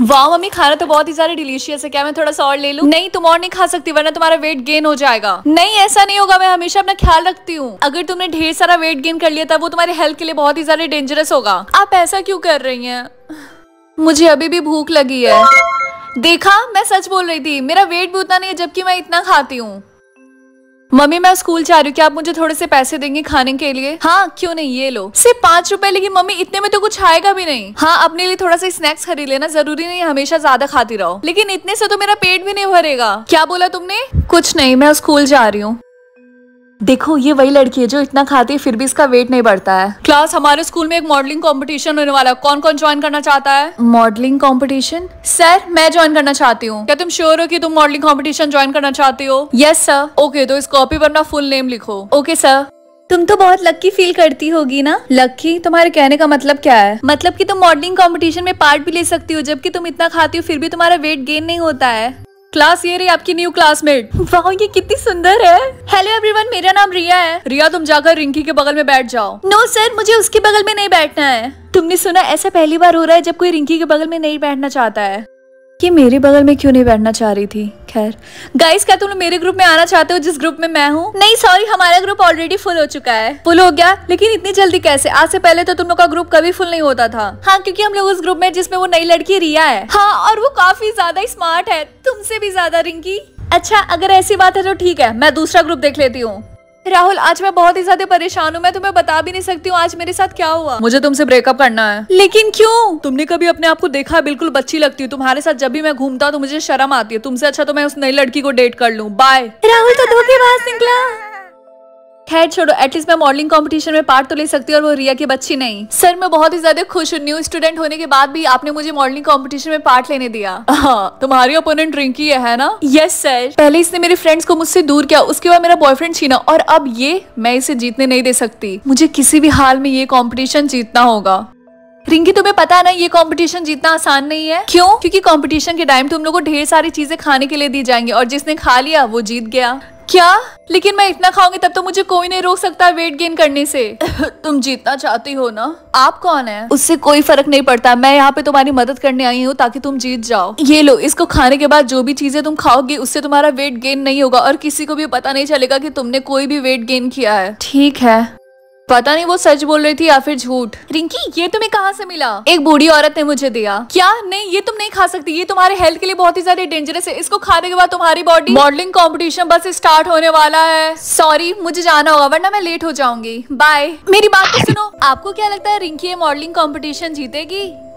वाह मम्मी खाना तो बहुत ही ज्यादा डिलीशियस है क्या मैं थोड़ा सा और ले लूँ नहीं तुम और नहीं खा सकती वरना तुम्हारा वेट गेन हो जाएगा नहीं ऐसा नहीं होगा मैं हमेशा अपना ख्याल रखती हूँ अगर तुमने ढेर सारा वेट गेन कर लिया था वो तुम्हारे हेल्थ के लिए बहुत ही ज्यादा डेंजरस होगा आप ऐसा क्यों कर रही है मुझे अभी भी भूख लगी है देखा मैं सच बोल रही थी मेरा वेट भी उतना नहीं है जबकि मैं इतना खाती हूँ मम्मी मैं स्कूल जा रही हूँ क्या आप मुझे थोड़े से पैसे देंगे खाने के लिए हाँ क्यों नहीं ये लो सिर्फ पाँच रुपए लेकिन मम्मी इतने में तो कुछ आएगा भी नहीं हाँ अपने लिए थोड़ा सा स्नैक्स खरीद लेना जरूरी नहीं हमेशा ज्यादा खाती रहो लेकिन इतने से तो मेरा पेट भी नहीं भरेगा क्या बोला तुमने कुछ नहीं मैं स्कूल जा रही हूँ देखो ये वही लड़की है जो इतना खाती है फिर भी इसका वेट नहीं बढ़ता है क्लास हमारे स्कूल में एक मॉडलिंग कंपटीशन होने वाला है कौन कौन ज्वाइन करना चाहता है मॉडलिंग कंपटीशन सर मैं ज्वाइन करना चाहती हूँ क्या तुम श्योर हो कि तुम मॉडलिंग कंपटीशन ज्वाइन करना चाहती हो यस सर ओके तो इस कॉपी पर अपना फुल नेम लिखो ओके सर तुम तो बहुत लक्की फील करती होगी ना लक्की तुम्हारे कहने का मतलब क्या है मतलब की तुम मॉडलिंग कॉम्पिटिशन में पार्ट भी ले सकती हो जबकि तुम इतना खाती हो फिर भी तुम्हारा वेट गेन नहीं होता है क्लास ये रही आपकी न्यू क्लासमेट वाह ये कितनी सुंदर है हेलो एवरीवन मेरा नाम रिया है रिया तुम जाकर रिंकी के बगल में बैठ जाओ नो no, सर मुझे उसके बगल में नहीं बैठना है तुमने सुना ऐसा पहली बार हो रहा है जब कोई रिंकी के बगल में नहीं बैठना चाहता है ये मेरे बगल में क्यों नहीं बैठना चाह रही थी खैर गाइस क्या तुम लोग मेरे ग्रुप में आना चाहते हो जिस ग्रुप में मैं हूँ नहीं सॉरी हमारा ग्रुप ऑलरेडी फुल हो चुका है फुल हो गया लेकिन इतनी जल्दी कैसे आज से पहले तो तुम लोग का ग्रुप कभी फुल नहीं होता था हाँ क्योंकि हम लोग उस ग्रुप में जिसमें वो नई लड़की रिया है हाँ और वो काफी ज्यादा स्मार्ट है तुमसे भी ज्यादा रिंकी अच्छा अगर ऐसी बात है तो ठीक है मैं दूसरा ग्रुप देख लेती हूँ राहुल आज मैं बहुत ही ज्यादा परेशान हूँ मैं तुम्हें बता भी नहीं सकती हूँ आज मेरे साथ क्या हुआ मुझे तुमसे ब्रेकअप करना है लेकिन क्यों तुमने कभी अपने आप को देखा बिल्कुल बच्ची लगती हूँ तुम्हारे साथ जब भी मैं घूमता हूँ तो मुझे शर्म आती है तुमसे अच्छा तो मैं उस नई लड़की को डेट कर लूँ बाय राहुल तो धोखेबाज निकला खैर छोड़ो एटलीस्ट मैं मॉडलिंग कॉम्पिटिशन में पार्ट तो ले सकती हूँ और वो रिया की बच्ची नहीं सर मैं बहुत ही ज्यादा खुश हूँ न्यू स्टूडेंट होने के बाद भी आपने मुझे मॉडलिंग कॉम्पिटिशन में पार्ट लेने दिया हाँ। तुम्हारी ओपोनेंट रिंकी है ना यस सर पहले इसने मेरे फ्रेंड्स को मुझसे दूर किया उसके बाद मेरा बॉयफ्रेंड छीना और अब ये मैं इसे जीतने नहीं दे सकती मुझे किसी भी हाल में ये कॉम्पिटिशन जीतना होगा रिंकी तुम्हें पता है ना ये कंपटीशन जीतना आसान नहीं है क्यों क्योंकि कंपटीशन के टाइम तुम लोगों को ढेर सारी चीजें खाने के लिए दी जाएंगी और जिसने खा लिया वो जीत गया क्या लेकिन मैं इतना खाऊंगी तब तो मुझे कोई नहीं रोक सकता वेट गेन करने से तुम जीतना चाहती हो ना आप कौन है उससे कोई फर्क नहीं पड़ता मैं यहाँ पे तुम्हारी मदद करने आई हूँ ताकि तुम जीत जाओ ये लो इसको खाने के बाद जो भी चीजें तुम खाओगी उससे तुम्हारा वेट गेन नहीं होगा और किसी को भी पता नहीं चलेगा की तुमने कोई भी वेट गेन किया है ठीक है पता नहीं वो सच बोल रही थी या फिर झूठ रिंकी ये तुम्हें कहाँ से मिला एक बूढ़ी औरत ने मुझे दिया क्या नहीं ये तुम नहीं खा सकती ये तुम्हारे हेल्थ के लिए बहुत ही ज्यादा डेंजरस है इसको खाने के बाद तुम्हारी बॉडी मॉडलिंग कॉम्पिटिशन बस स्टार्ट होने वाला है सॉरी मुझे जाना होगा वरना मैं लेट हो जाऊंगी बाय मेरी बात तो सुनो आपको क्या लगता है रिंकी ये मॉडलिंग कॉम्पिटिशन जीतेगी